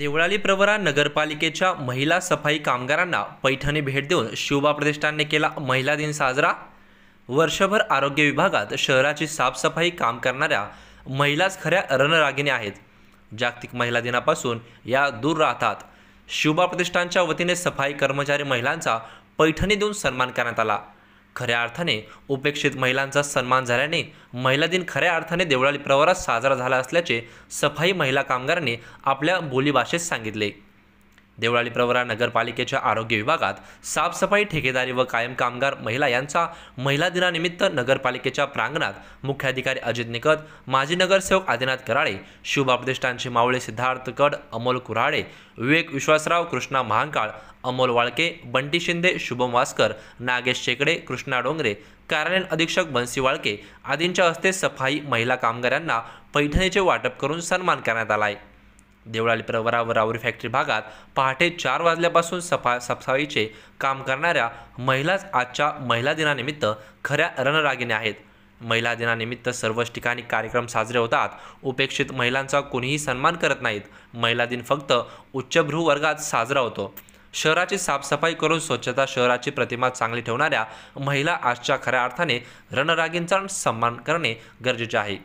देवळाली प्रवरा नगरपालिकेच्या महिला सफाई कामगारांना पैठणी भेट देऊन शिवबा प्रतिष्ठानने केला महिला दिन साजरा वर्षभर आरोग्य विभागात शहराची साफसफाई काम करणाऱ्या महिलाच खऱ्या रणरागिणी आहेत जागतिक महिला दिनापासून या दूर राहतात शिवबा प्रतिष्ठानच्या वतीने सफाई कर्मचारी महिलांचा पैठणी देऊन सन्मान करण्यात आला खऱ्या अर्थाने उपेक्षित महिलांचा सन्मान झाल्याने महिला दिन खऱ्या अर्थाने देवळाली प्रवारात साजरा झाला असल्याचे सफाई महिला कामगारांनी आपल्या बोलीभाषेत सांगितले देवळाली प्रवरा नगरपालिकेच्या आरोग्य विभागात साफसफाई ठेकेदारी व कायम कामगार महिला यांचा महिला दिनानिमित्त नगरपालिकेच्या प्रांगणात मुख्याधिकारी अजित निकत माजी नगरसेवक आदिनाथ कराळे शुभ प्रतिष्ठानचे मावळे सिद्धार्थ कड अमोल कुऱ्हाळे विवेक विश्वासराव कृष्णा महांकाळ अमोल वाळके बंटी शिंदे शुभम वास्कर नागेश शेकडे कृष्णा डोंगरे कार्यालयीन अधीक्षक बन्सी वाळके आदींच्या हस्ते सफाई महिला कामगारांना पैठणीचे वाटप करून सन्मान करण्यात आला आहे देवळाली प्रवरावर रावरी फॅक्टरी भागात पहाटे चार वाजल्यापासून सफा सफाईचे काम करणाऱ्या महिलाच आजच्या महिला दिनानिमित्त खऱ्या रणरागिने आहेत महिला दिनानिमित्त सर्वच ठिकाणी कार्यक्रम साजरे होतात उपेक्षित महिलांचा कोणीही सन्मान करत नाहीत महिला दिन फक्त उच्चभ्रू वर्गात साजरा होतो शहराची साफसफाई करून स्वच्छता शहराची प्रतिमा चांगली ठेवणाऱ्या महिला आजच्या खऱ्या अर्थाने रणरागींचा सन्मान करणे गरजेचे आहे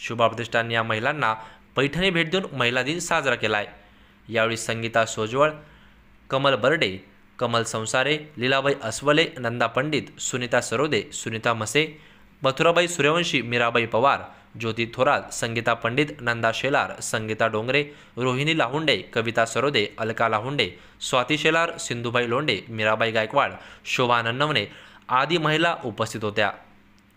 शुभाप्रतिष्ठांनी या महिलांना पैठणी भेट देऊन महिला दिन साजरा केला आहे यावेळी संगीता सोजवळ कमल बर्डे कमल संसारे लीलाबाई अस्वले नंदा पंडित सुनीता सरोदे सुनीता मसे मथुराबाई सूर्यवंशी मीराबाई पवार ज्योती थोरात संगीता पंडित नंदा शेलार संगीता डोंगरे रोहिणी लाहुंडे कविता सरोदे अलका लाहुंडे स्वाती शेलार सिंधुबाई लोंडे मीराबाई गायकवाड शोभा नन्नवणे आदी महिला उपस्थित होत्या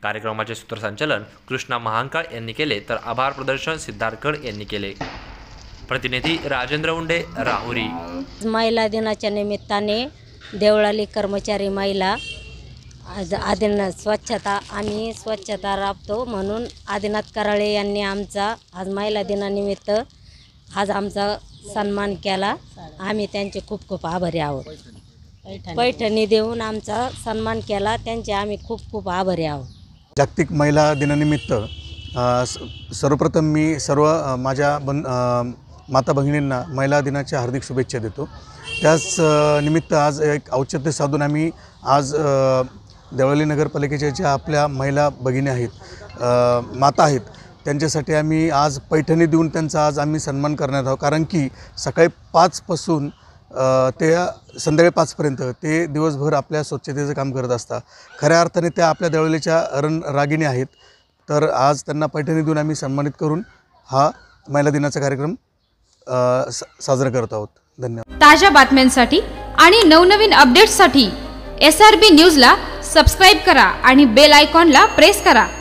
कार्यक्रमाचे सूत्रसंचालन कृष्णा महांकाळ यांनी केले तर आभार प्रदर्शन खड यांनी केले प्रतिनिधी राजेंद्र उंडे राहुरी महिला दिनाच्या निमित्ताने देवळाली कर्मचारी महिला आज आदिनाथ स्वच्छता आम्ही स्वच्छता राबतो म्हणून आदिनाथ कराळे यांनी आमचा आज महिला दिनानिमित्त आज आमचा सन्मान केला आम्ही त्यांचे खूप खूप आभारी आहोत पैठणी देऊन आमचा सन्मान केला त्यांचे आम्ही खूप खूप आभारी आहोत जागतिक महिला दिनानिमित्त सर्वप्रथम मी सर्व माझ्या बन माता भगिनींना महिला दिनाच्या हार्दिक शुभेच्छा देतो त्याच निमित्त आज एक औचित्य साधून आम्ही आज देवळाली नगरपालिकेच्या ज्या आपल्या महिला भगिनी आहेत माता आहेत त्यांच्यासाठी आम्ही आज पैठणी देऊन त्यांचा आज आम्ही सन्मान करण्यात आहोत कारण की सकाळी पाचपासून ते संध्याकाळी पाचपर्यंत ते दिवसभर आपल्या स्वच्छतेचं काम करत असतात खऱ्या अर्थाने त्या आपल्या दळवलीच्या रण रागिणी आहेत तर आज त्यांना पैठणी देऊन आम्ही सन्मानित करून हा महिला दिनाचा कार्यक्रम साजरा करत आहोत धन्यवाद ताज्या बातम्यांसाठी आणि नवनवीन अपडेट्ससाठी एस आर बी न्यूजला सबस्क्राईब करा आणि बेल आयकॉनला प्रेस करा